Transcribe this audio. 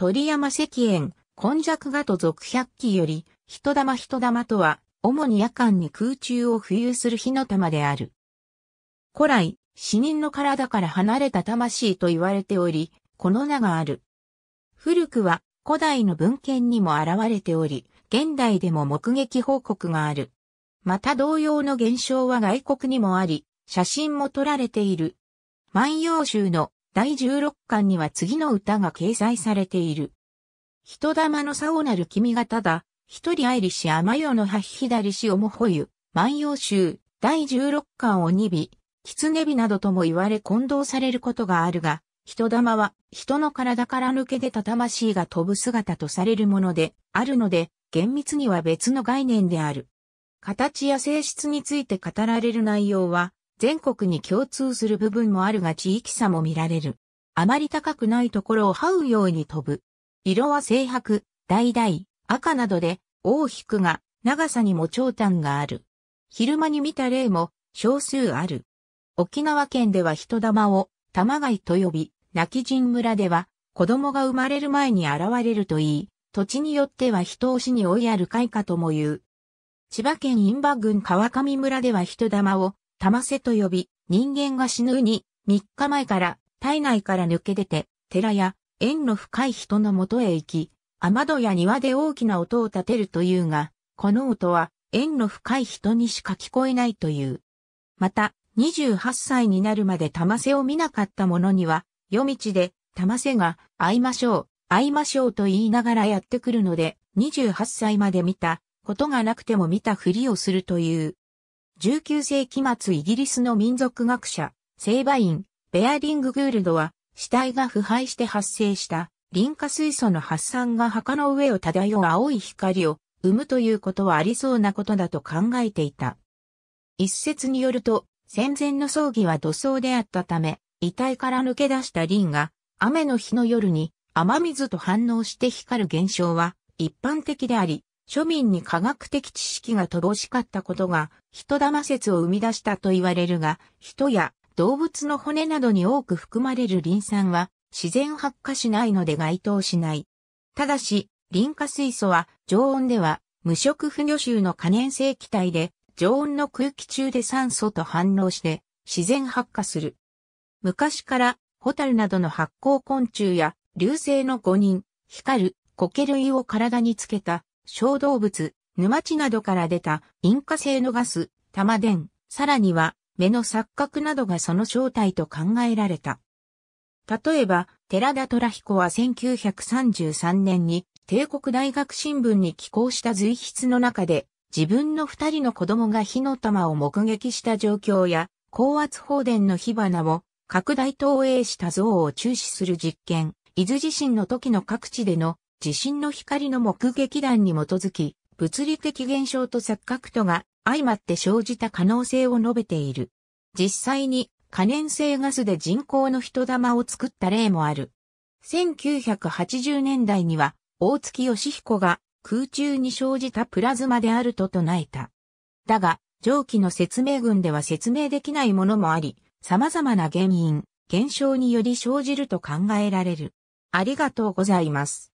鳥山石燕、今弱画と続百鬼より、人玉人玉とは、主に夜間に空中を浮遊する火の玉である。古来、死人の体から離れた魂と言われており、この名がある。古くは古代の文献にも現れており、現代でも目撃報告がある。また同様の現象は外国にもあり、写真も撮られている。万葉集の第16巻には次の歌が掲載されている。人玉の竿なる君がただ、一人愛りし甘よのは左しおもほゆ、万葉集、第16巻を2尾、狐火などとも言われ混同されることがあるが、人玉は人の体から抜け出た魂が飛ぶ姿とされるものであるので、厳密には別の概念である。形や性質について語られる内容は、全国に共通する部分もあるが地域差も見られる。あまり高くないところを這うように飛ぶ。色は青白、橙、赤などで、大引くが、長さにも長短がある。昼間に見た例も少数ある。沖縄県では人玉を玉貝と呼び、泣き人村では子供が生まれる前に現れるといい、土地によっては人押しに追いやる会かとも言う。千葉県印馬郡川上村では人玉を玉瀬と呼び、人間が死ぬに、3日前から体内から抜け出て、寺や縁の深い人のもとへ行き、雨戸や庭で大きな音を立てるというが、この音は縁の深い人にしか聞こえないという。また、28歳になるまで玉瀬を見なかった者には、夜道で玉瀬が会いましょう、会いましょうと言いながらやってくるので、28歳まで見たことがなくても見たふりをするという。19世紀末イギリスの民族学者、セーバイン、ベアリング・グールドは、死体が腐敗して発生したン化水素の発散が墓の上を漂う青い光を生むということはありそうなことだと考えていた。一説によると、戦前の葬儀は土葬であったため、遺体から抜け出したンが、雨の日の夜に雨水と反応して光る現象は一般的であり、庶民に科学的知識が乏しかったことが人玉説を生み出したと言われるが、人や動物の骨などに多く含まれるリン酸は自然発火しないので該当しない。ただし、リン化水素は常温では無色不魚臭の可燃性気体で常温の空気中で酸素と反応して自然発火する。昔からホタルなどの発光昆虫や流星の五人、光る、苔類を体につけた小動物、沼地などから出た陰火性のガス、玉電、さらには目の錯覚などがその正体と考えられた。例えば、寺田虎彦は1933年に帝国大学新聞に寄稿した随筆の中で、自分の二人の子供が火の玉を目撃した状況や、高圧放電の火花を拡大投影した像を注視する実験、伊豆地震の時の各地での地震の光の目撃談に基づき、物理的現象と錯覚とが相まって生じた可能性を述べている。実際に可燃性ガスで人工の人玉を作った例もある。1980年代には大月義彦が空中に生じたプラズマであると唱えた。だが、上記の説明群では説明できないものもあり、様々な原因、現象により生じると考えられる。ありがとうございます。